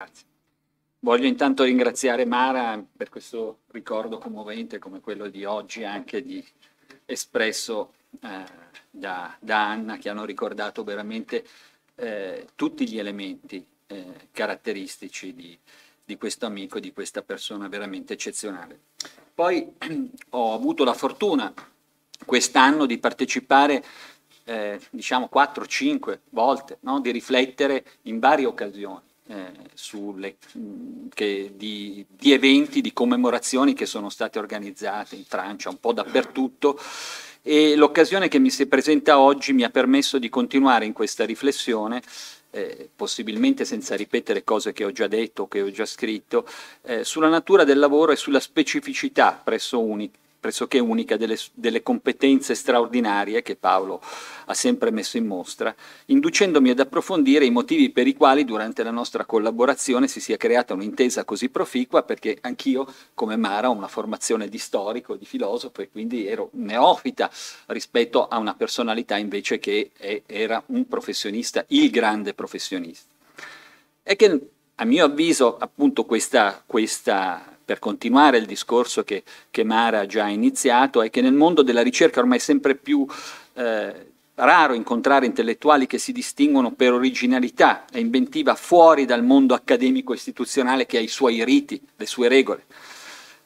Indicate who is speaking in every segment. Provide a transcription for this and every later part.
Speaker 1: Grazie. Voglio intanto ringraziare Mara per questo ricordo commovente come quello di oggi, anche di espresso eh, da, da, Anna, che hanno ricordato veramente eh, tutti gli elementi eh, caratteristici di, di questo amico, di questa persona veramente eccezionale. Poi ho avuto la fortuna quest'anno di partecipare eh, diciamo 4-5 volte, no? di riflettere in varie occasioni eh, sulle, mm, che, di, di, eventi, di commemorazioni che sono state organizzate in Francia, un po' dappertutto. E l'occasione che mi si presenta oggi mi ha permesso di continuare in questa riflessione, eh, possibilmente senza ripetere cose che ho già detto o che ho già scritto, eh, sulla natura del lavoro e sulla specificità presso UNIT pressoché unica delle, delle, competenze straordinarie che Paolo ha sempre messo in mostra, inducendomi ad approfondire i motivi per i quali durante la nostra collaborazione si sia creata un'intesa così proficua, perché anch'io, come Mara, ho una formazione di storico, di filosofo e quindi ero neofita rispetto a una personalità invece che è, era un professionista, il grande professionista. E che a mio avviso appunto questa, questa per continuare il discorso che, che Mara ha già iniziato, è che nel mondo della ricerca ormai è sempre più eh, raro incontrare intellettuali che si distinguono per originalità e inventiva fuori dal mondo accademico istituzionale che ha i suoi riti, le sue regole.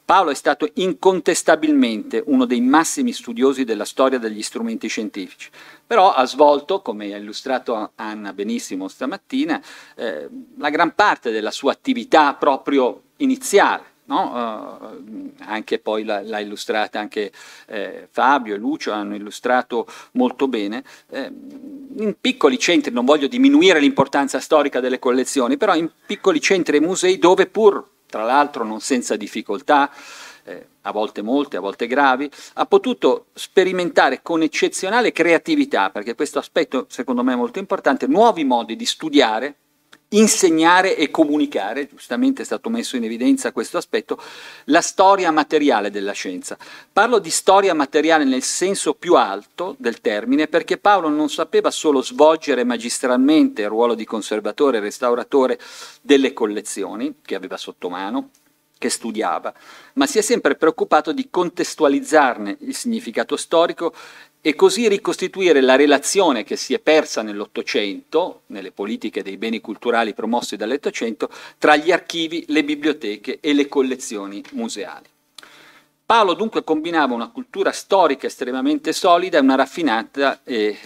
Speaker 1: Paolo è stato incontestabilmente uno dei massimi studiosi della storia degli strumenti scientifici, però ha svolto, come ha illustrato Anna benissimo stamattina, eh, la gran parte della sua attività proprio iniziale no? Eh, eh, anche poi l'ha, illustrata anche eh, Fabio e Lucio, hanno illustrato molto bene, eh, in piccoli centri, non voglio diminuire l'importanza storica delle collezioni, però in piccoli centri e musei dove pur, tra l'altro non senza difficoltà, eh, a volte molte, a volte gravi, ha potuto sperimentare con eccezionale creatività, perché questo aspetto secondo me è molto importante, nuovi modi di studiare insegnare e comunicare, giustamente è stato messo in evidenza questo aspetto, la storia materiale della scienza. Parlo di storia materiale nel senso più alto del termine perché Paolo non sapeva solo svolgere magistralmente il ruolo di conservatore e restauratore delle collezioni che aveva sotto mano, che studiava, ma si è sempre preoccupato di contestualizzarne il significato storico e così ricostituire la relazione che si è persa nell'Ottocento, nelle politiche dei beni culturali promosse dall'Ottocento, tra gli archivi, le biblioteche e le collezioni museali. Paolo dunque combinava una cultura storica estremamente solida e una raffinata eh,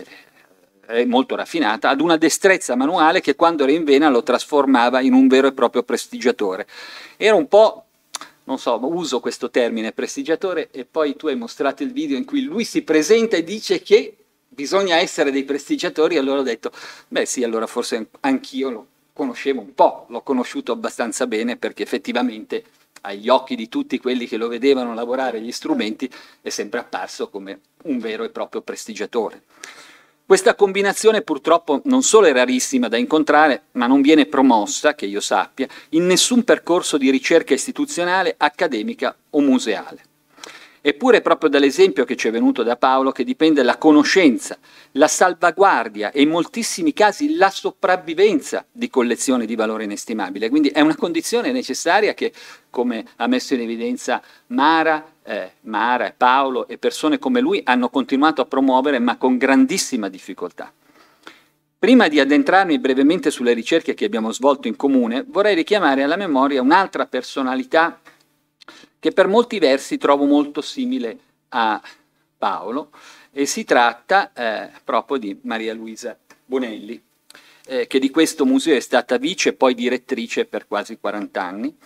Speaker 1: molto raffinata, ad una destrezza manuale che quando era in vena lo trasformava in un vero e proprio prestigiatore. Era un po' non so, uso questo termine prestigiatore e poi tu hai mostrato il video in cui lui si presenta e dice che bisogna essere dei prestigiatori, allora ho detto, beh sì, allora forse anch'io lo conoscevo un po', l'ho conosciuto abbastanza bene perché effettivamente agli occhi di tutti quelli che lo vedevano lavorare gli strumenti è sempre apparso come un vero e proprio prestigiatore. Questa combinazione purtroppo non solo è rarissima da incontrare, ma non viene promossa, che io sappia, in nessun percorso di ricerca istituzionale, accademica o museale. Eppure è proprio dall'esempio che ci è venuto da Paolo che dipende la conoscenza, la salvaguardia e in moltissimi casi la sopravvivenza di collezioni di valore inestimabile. Quindi è una condizione necessaria che, come ha messo in evidenza Mara, eh, Mara, Paolo e persone come lui hanno continuato a promuovere ma con grandissima difficoltà. Prima di addentrarmi brevemente sulle ricerche che abbiamo svolto in comune, vorrei richiamare alla memoria un'altra personalità che per molti versi trovo molto simile a Paolo e si tratta eh, proprio di Maria Luisa Bonelli, eh, che di questo museo è stata vice e poi direttrice per quasi 40 anni.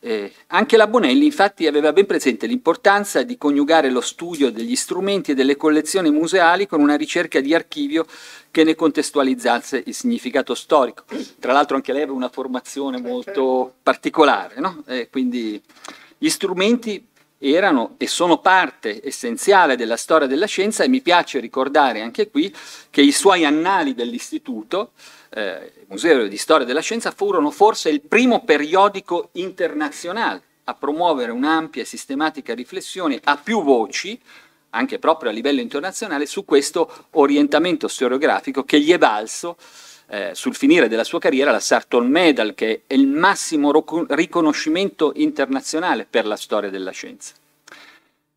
Speaker 1: Eh, anche la Bonelli infatti aveva ben presente l'importanza di coniugare lo studio degli strumenti e delle collezioni museali con una ricerca di archivio che ne contestualizzasse il significato storico. Tra l'altro anche lei aveva una formazione molto particolare, no? eh, quindi gli strumenti erano e sono parte essenziale della storia della scienza e mi piace ricordare anche qui che i suoi annali dell'istituto, eh, Museo di Storia della Scienza, furono forse il primo periodico internazionale a promuovere un'ampia e sistematica riflessione a più voci, anche proprio a livello internazionale, su questo orientamento storiografico che gli è valso eh, sul finire della sua carriera la Sartor Medal, che è il massimo ro- riconoscimento internazionale per la storia della scienza.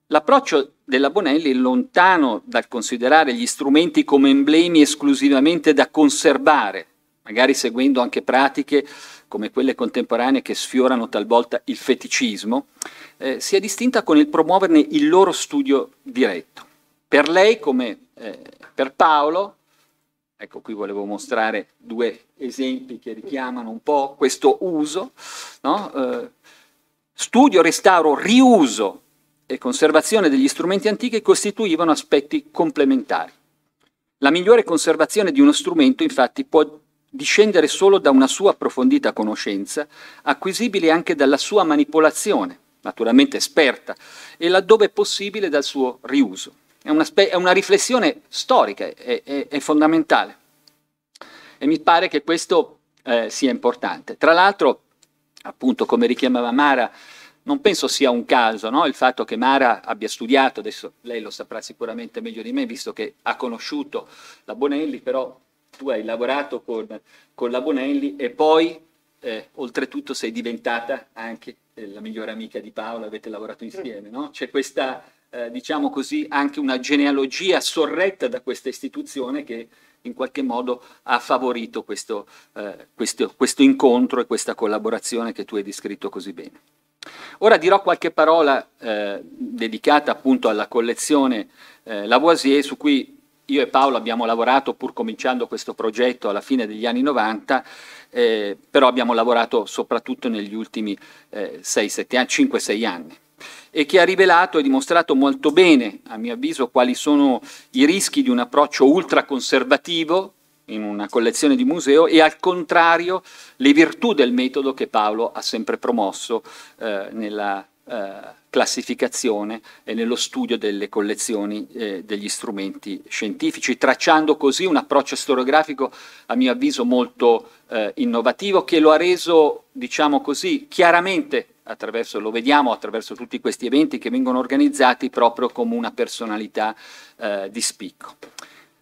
Speaker 1: L'approccio della Bonelli è lontano dal considerare gli strumenti come emblemi esclusivamente da conservare, magari seguendo anche pratiche come quelle contemporanee che sfiorano talvolta il feticismo, eh, si è distinta con il promuoverne il loro studio diretto. Per lei, come eh, per Paolo, Ecco, qui volevo mostrare due esempi che richiamano un po' questo uso. No? Eh, studio, restauro, riuso e conservazione degli strumenti antichi costituivano aspetti complementari. La migliore conservazione di uno strumento, infatti, può discendere solo da una sua approfondita conoscenza, acquisibile anche dalla sua manipolazione, naturalmente esperta, e laddove possibile dal suo riuso. È una, spe- è una riflessione storica, è, è, è, fondamentale. E mi pare che questo eh, sia importante. Tra l'altro, appunto, come richiamava Mara, non penso sia un caso no? il fatto che Mara abbia studiato, adesso lei lo saprà sicuramente meglio di me, visto che ha conosciuto la Bonelli, però tu hai lavorato con, con la Bonelli e poi eh, oltretutto sei diventata anche eh, la migliore amica di Paolo, avete lavorato insieme, no? C'è questa eh, diciamo così, anche una genealogia sorretta da questa istituzione che in qualche modo ha favorito questo, eh, questo, questo incontro e questa collaborazione che tu hai descritto così bene. Ora dirò qualche parola eh, dedicata appunto alla collezione eh, Lavoisier su cui io e Paolo abbiamo lavorato pur cominciando questo progetto alla fine degli anni 90, eh, però abbiamo lavorato soprattutto negli ultimi 5-6 anni e che ha rivelato e dimostrato molto bene, a mio avviso, quali sono i rischi di un approccio ultraconservativo in una collezione di museo e al contrario le virtù del metodo che Paolo ha sempre promosso eh, nella eh, classificazione e nello studio delle collezioni eh, degli strumenti scientifici, tracciando così un approccio storiografico a mio avviso molto eh, innovativo che lo ha reso, diciamo così, chiaramente attraverso, lo vediamo attraverso tutti questi eventi che vengono organizzati proprio come una personalità eh, di spicco.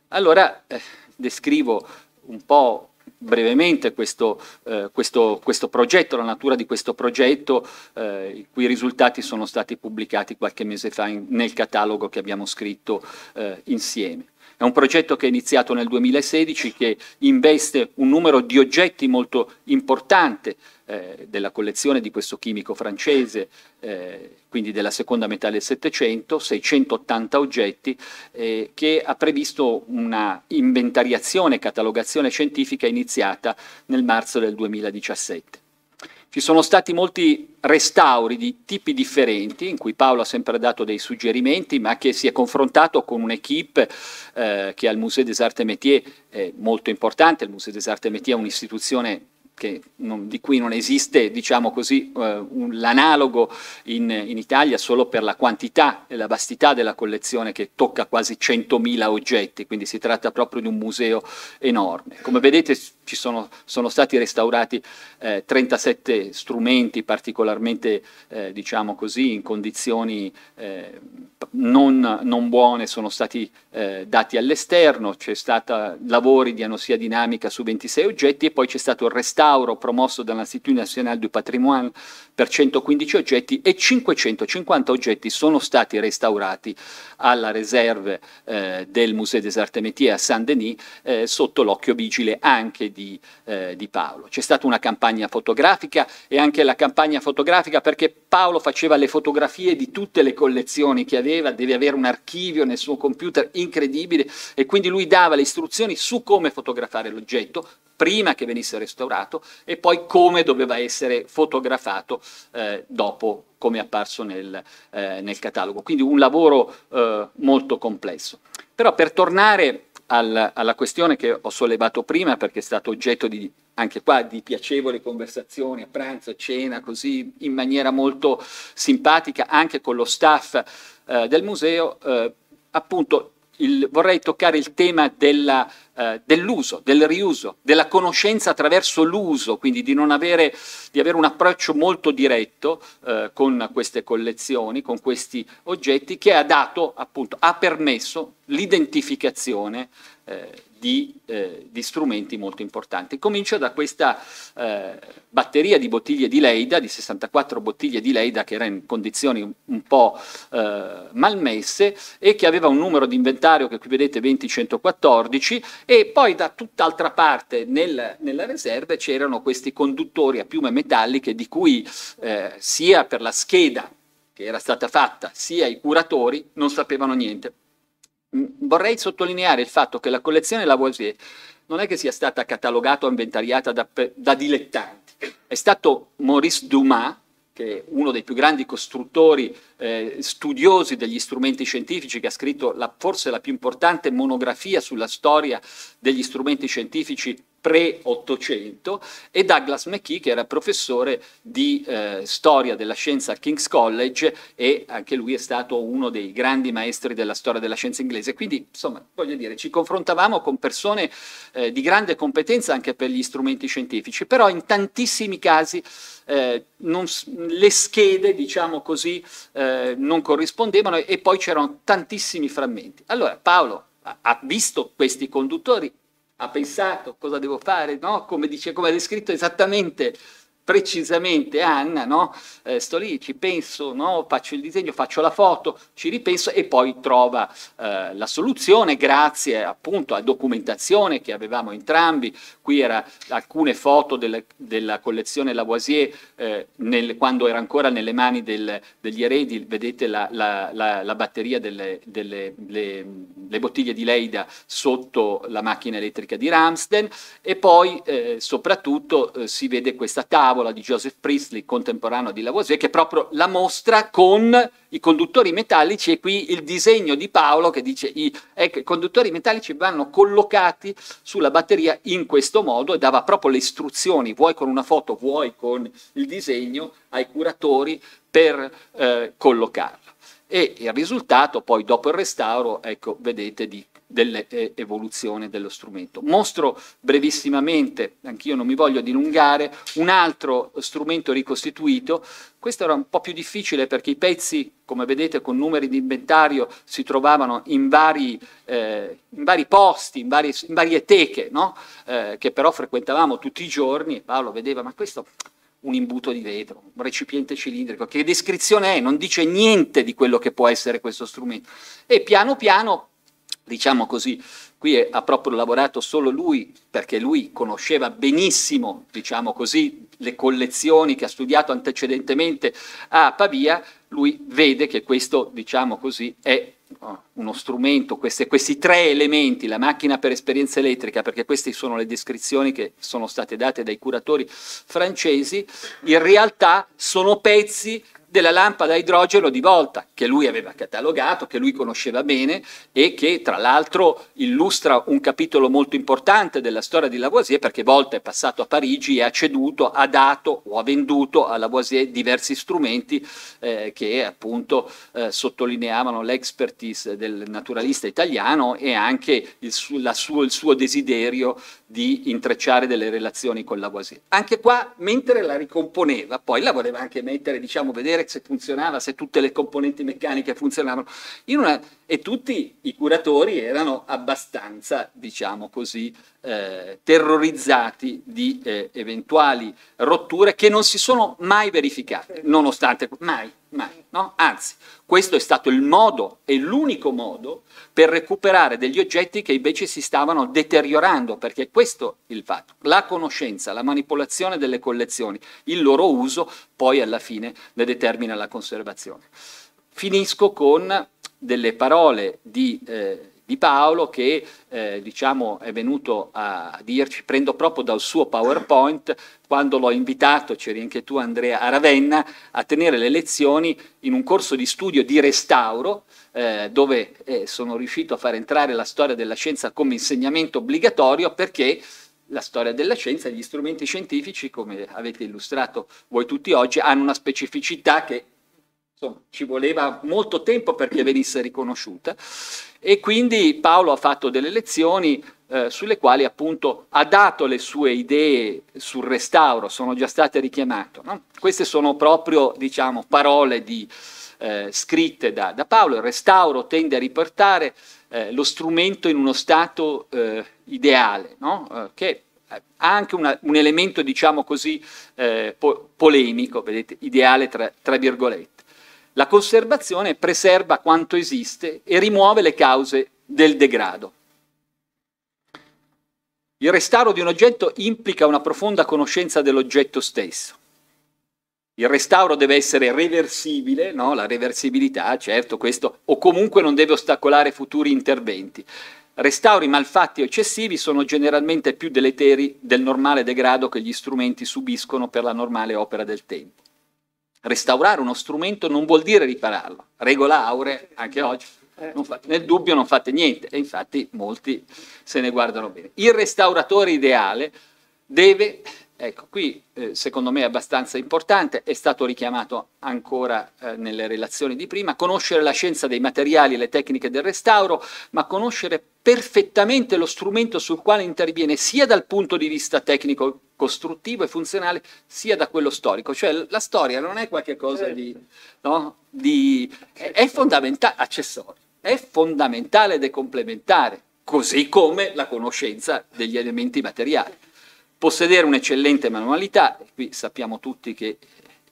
Speaker 1: Allora eh, descrivo un po' brevemente questo, eh, questo, questo, progetto, la natura di questo progetto, eh, i cui risultati sono stati pubblicati qualche mese fa in, nel catalogo che abbiamo scritto eh, insieme. È un progetto che è iniziato nel 2016, che investe un numero di oggetti molto importante eh, della collezione di questo chimico francese, eh, quindi della seconda metà del Settecento, 680 oggetti, eh, che ha previsto una inventariazione e catalogazione scientifica iniziata nel marzo del 2017. Ci sono stati molti restauri di tipi differenti, in cui Paolo ha sempre dato dei suggerimenti, ma che si è confrontato con un'equipe eh, che al Musée des Arts et Métiers è eh, molto importante. Il Musée des Arts et Métiers è un'istituzione non, di cui non esiste diciamo così, eh, un, l'analogo in, in, Italia solo per la quantità e la vastità della collezione che tocca quasi 100.000 oggetti, quindi si tratta proprio di un museo enorme. Come vedete ci sono, sono stati restaurati eh, 37 strumenti particolarmente eh, diciamo così, in condizioni eh, non, non, buone, sono stati eh, dati all'esterno, c'è stata lavori di anosia dinamica su 26 oggetti e poi c'è stato il restauro restauro promosso dall'Institut National du Patrimoine per 115 oggetti e 550 oggetti sono stati restaurati alla riserve eh, del Musée des Arts et Métiers a Saint-Denis eh, sotto l'occhio vigile anche di, eh, di Paolo. C'è stata una campagna fotografica e anche la campagna fotografica perché Paolo faceva le fotografie di tutte le collezioni che aveva, deve avere un archivio nel suo computer incredibile e quindi lui dava le istruzioni su come fotografare l'oggetto, prima che venisse restaurato e poi come doveva essere fotografato eh, dopo come è apparso nel, eh, nel, catalogo. Quindi un lavoro eh, molto complesso. Però per tornare al, alla questione che ho sollevato prima, perché è stato oggetto di, anche qua di piacevoli conversazioni a pranzo, a cena, così in maniera molto simpatica, anche con lo staff eh, del museo, eh, appunto il, vorrei toccare il tema della, eh, dell'uso, del riuso, della conoscenza attraverso l'uso, quindi di, avere, di avere, un approccio molto diretto eh, con queste collezioni, con questi oggetti, che ha dato, appunto, ha permesso l'identificazione eh, di, eh, di, strumenti molto importanti. Comincio da questa eh, batteria di bottiglie di Leida, di 64 bottiglie di Leida che era in condizioni un po' eh, malmesse e che aveva un numero di inventario che qui vedete 2014 e poi da tutt'altra parte nel, nella riserva c'erano questi conduttori a piume metalliche di cui eh, sia per la scheda che era stata fatta, sia i curatori non sapevano niente vorrei sottolineare il fatto che la collezione Lavoisier non è che sia stata catalogata o inventariata da, da dilettanti. È stato Maurice Dumas, che è uno dei più grandi costruttori eh, studiosi degli strumenti scientifici, che ha scritto la, forse la più importante monografia sulla storia degli strumenti scientifici pre-800 e Douglas McKee che era professore di eh, storia della scienza al King's College e anche lui è stato uno dei grandi maestri della storia della scienza inglese. Quindi, insomma, voglio dire, ci confrontavamo con persone eh, di grande competenza anche per gli strumenti scientifici, però in tantissimi casi eh, non, le schede, diciamo così, eh, non corrispondevano e poi c'erano tantissimi frammenti. Allora, Paolo ha visto questi conduttori, ha pensato cosa devo fare, no? come, dice, come ha descritto esattamente precisamente Anna, no? eh, sto lì, ci penso, no? faccio il disegno, faccio la foto, ci ripenso e poi trova eh, la soluzione grazie appunto a documentazione che avevamo entrambi. Qui erano alcune foto del, della collezione Lavoisier eh, nel, quando era ancora nelle mani del, degli eredi, vedete la, la, la, la batteria delle, delle le, le bottiglie di Leida sotto la macchina elettrica di Ramsden e poi eh, soprattutto eh, si vede questa tavola tavola di Joseph Priestley, contemporaneo di Lavoisier, che è proprio la mostra con i conduttori metallici e qui il disegno di Paolo che dice i, ecco, i conduttori metallici vanno collocati sulla batteria in questo modo e dava proprio le istruzioni, vuoi con una foto, vuoi con il disegno, ai curatori per eh, collocarlo. E il risultato poi dopo il restauro, ecco, vedete di dell'evoluzione eh, dello strumento. Mostro brevissimamente, anch'io non mi voglio dilungare, un altro strumento ricostituito. Questo era un po' più difficile perché i pezzi, come vedete, con numeri di inventario si trovavano in vari, eh, in vari posti, in, vari, in, varie teche, no? eh, che però frequentavamo tutti i giorni. E Paolo vedeva, ma questo un imbuto di vetro, un recipiente cilindrico, che descrizione è? Non dice niente di quello che può essere questo strumento. E piano piano diciamo così, qui è, ha proprio lavorato solo lui, perché lui conosceva benissimo, diciamo così, le collezioni che ha studiato antecedentemente a Pavia, lui vede che questo, diciamo così, è oh, uno strumento, queste, questi tre elementi, la macchina per esperienza elettrica, perché queste sono le descrizioni che sono state date dai curatori francesi, in realtà sono pezzi della lampada a idrogeno di Volta, che lui aveva catalogato, che lui conosceva bene e che tra l'altro illustra un capitolo molto importante della storia di Lavoisier, perché Volta è passato a Parigi e ha ceduto, ha dato o ha venduto a Lavoisier diversi strumenti eh, che appunto eh, sottolineavano l'expertise del del naturalista italiano e anche il suo, suo, il suo desiderio di intrecciare delle relazioni con Lavoisier. Anche qua, mentre la ricomponeva, poi la voleva anche mettere, diciamo, vedere se funzionava, se tutte le componenti meccaniche funzionavano, una, e tutti i curatori erano abbastanza, diciamo così, eh, terrorizzati di eh, eventuali rotture che non si sono mai verificate, nonostante mai, mai. No? Anzi, questo è stato il modo e l'unico modo per recuperare degli oggetti che invece si stavano deteriorando, perché questo è il fatto. La conoscenza, la manipolazione delle collezioni, il loro uso, poi alla fine ne determina la conservazione. Finisco con delle parole di eh, di Paolo che eh, diciamo, è venuto a dirci, prendo proprio dal suo PowerPoint, quando l'ho invitato, c'eri anche tu Andrea, a Ravenna a tenere le lezioni in un corso di studio di restauro eh, dove eh, sono riuscito a far entrare la storia della scienza come insegnamento obbligatorio perché la storia della scienza e gli strumenti scientifici, come avete illustrato voi tutti oggi, hanno una specificità che insomma, ci voleva molto tempo perché venisse riconosciuta e quindi Paolo ha fatto delle lezioni eh, sulle quali appunto ha dato le sue idee sul restauro, sono già state richiamate. No? Queste sono proprio diciamo, parole di, eh, scritte da, da, Paolo, il restauro tende a riportare eh, lo strumento in uno stato eh, ideale, no? Eh, che ha anche una, un elemento, diciamo così, eh, po- polemico, vedete, ideale tra, tra virgolette. La conservazione preserva quanto esiste e rimuove le cause del degrado. Il restauro di un oggetto implica una profonda conoscenza dell'oggetto stesso. Il restauro deve essere reversibile, no? la reversibilità, certo, questo, o comunque non deve ostacolare futuri interventi. Restauri malfatti o eccessivi sono generalmente più deleteri del normale degrado che gli strumenti subiscono per la normale opera del tempo. Restaurare uno strumento non vuol dire ripararlo. Regola aurea, anche oggi, eh. fa, nel dubbio non fate niente e infatti molti se ne guardano bene. Il restauratore ideale deve Ecco, qui eh, secondo me è abbastanza importante, è stato richiamato ancora eh, nelle relazioni di prima, conoscere la scienza dei materiali e le tecniche del restauro, ma conoscere perfettamente lo strumento sul quale interviene sia dal punto di vista tecnico costruttivo e funzionale sia da quello storico, cioè la storia non è qualcosa di, certo. no? di è, è fondamentale, accessorio, è fondamentale ed è complementare, così come la conoscenza degli elementi materiali possedere un'eccellente manualità, e qui sappiamo tutti che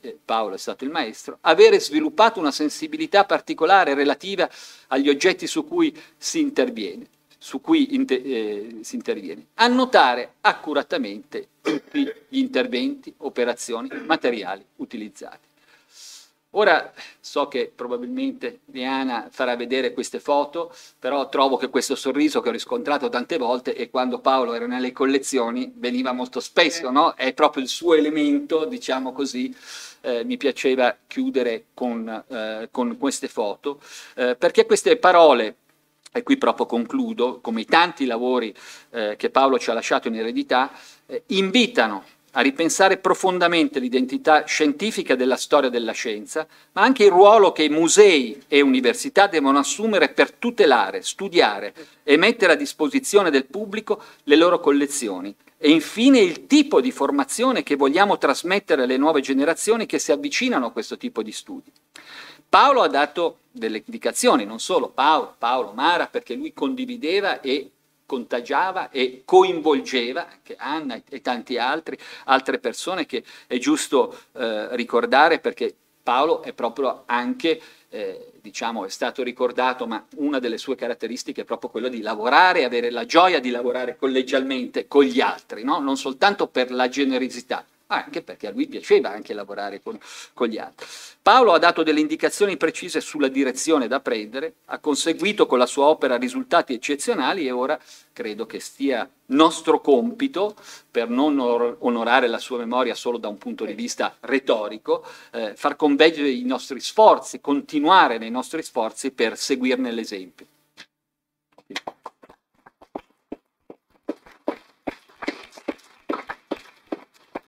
Speaker 1: eh, Paolo è stato il maestro, avere sviluppato una sensibilità particolare relativa agli oggetti su cui si interviene, su cui inter- eh, si interviene, annotare accuratamente tutti gli interventi, operazioni, materiali utilizzati. Ora so che probabilmente Diana farà vedere queste foto, però trovo che questo sorriso che ho riscontrato tante volte e quando Paolo era nelle collezioni veniva molto spesso, eh. no? È proprio il suo elemento, diciamo così, eh, mi piaceva chiudere con, eh, con queste foto, eh, perché queste parole e qui proprio concludo, come i tanti lavori eh, che Paolo ci ha lasciato in eredità, eh, invitano a ripensare profondamente l'identità scientifica della storia della scienza, ma anche il ruolo che musei e università devono assumere per tutelare, studiare e mettere a disposizione del pubblico le loro collezioni. E infine il tipo di formazione che vogliamo trasmettere alle nuove generazioni che si avvicinano a questo tipo di studi. Paolo ha dato delle indicazioni, non solo Paolo, Paolo Mara, perché lui condivideva e contagiava e coinvolgeva anche Anna e tanti altri, altre persone che è giusto eh, ricordare perché Paolo è proprio anche, eh, diciamo, è stato ricordato, ma una delle sue caratteristiche è proprio quella di lavorare, avere la gioia di lavorare collegialmente con gli altri, no? non soltanto per la generosità, anche perché a lui piaceva anche lavorare con, con, gli altri. Paolo ha dato delle indicazioni precise sulla direzione da prendere, ha conseguito con la sua opera risultati eccezionali e ora credo che stia nostro compito, per non onorare la sua memoria solo da un punto di vista retorico, eh, far convergere i nostri sforzi, continuare nei nostri sforzi per seguirne l'esempio.